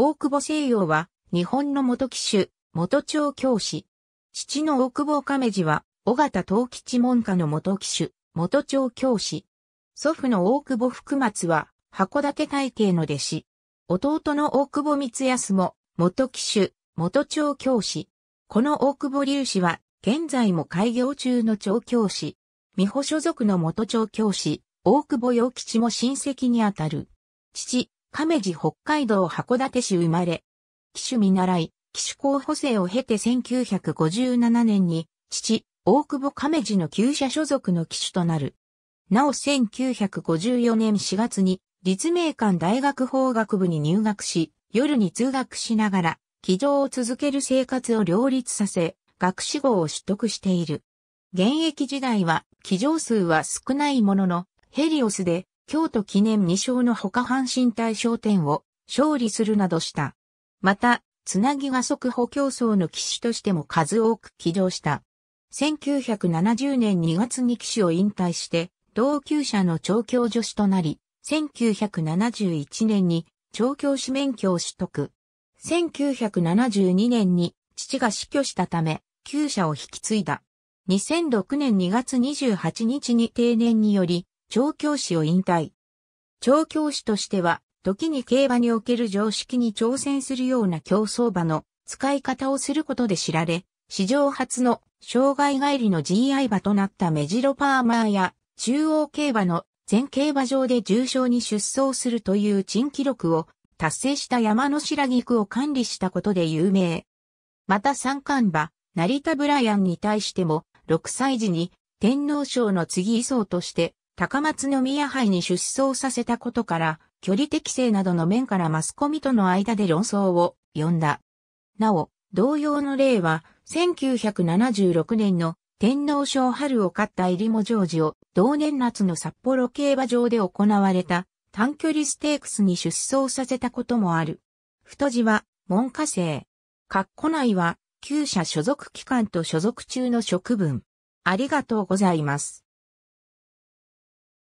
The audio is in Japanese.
大久保西洋は、日本の元騎手、元調教師。父の大久保亀治は、尾形東吉門下の元騎手、元調教師。祖父の大久保福松は、函館大慶の弟子。弟の大久保光康も、元騎手、元調教師。この大久保隆氏は、現在も開業中の調教師。美保所属の元調教師、大久保陽吉も親戚にあたる。父、亀寺北海道函館市生まれ、騎手見習い、騎手候補生を経て1957年に、父、大久保亀寺の旧社所属の騎手となる。なお1954年4月に、立命館大学法学部に入学し、夜に通学しながら、騎乗を続ける生活を両立させ、学士号を取得している。現役時代は、騎乗数は少ないものの、ヘリオスで、京都記念2勝の他阪神大商店を勝利するなどした。また、つなぎが速補競争の騎手としても数多く起動した。1970年2月に騎手を引退して、同級者の調教助手となり、1971年に調教師免許を取得。1972年に父が死去したため、旧社を引き継いだ。2006年2月28日に定年により、調教師を引退。調教師としては、時に競馬における常識に挑戦するような競争馬の使い方をすることで知られ、史上初の障害帰りの GI 馬となったメジロパーマーや中央競馬の全競馬場で重賞に出走するという珍記録を達成した山の白菊を管理したことで有名。また三冠馬、成田ブライアンに対しても、6歳時に天皇賞の次位相として高松宮杯に出走させたことから、距離適正などの面からマスコミとの間で論争を呼んだ。なお、同様の例は、1976年の天皇賞春を勝った入りジョージを同年夏の札幌競馬場で行われた短距離ステークスに出走させたこともある。太字は文科生。括弧内は旧社所属機関と所属中の職分。ありがとうございます。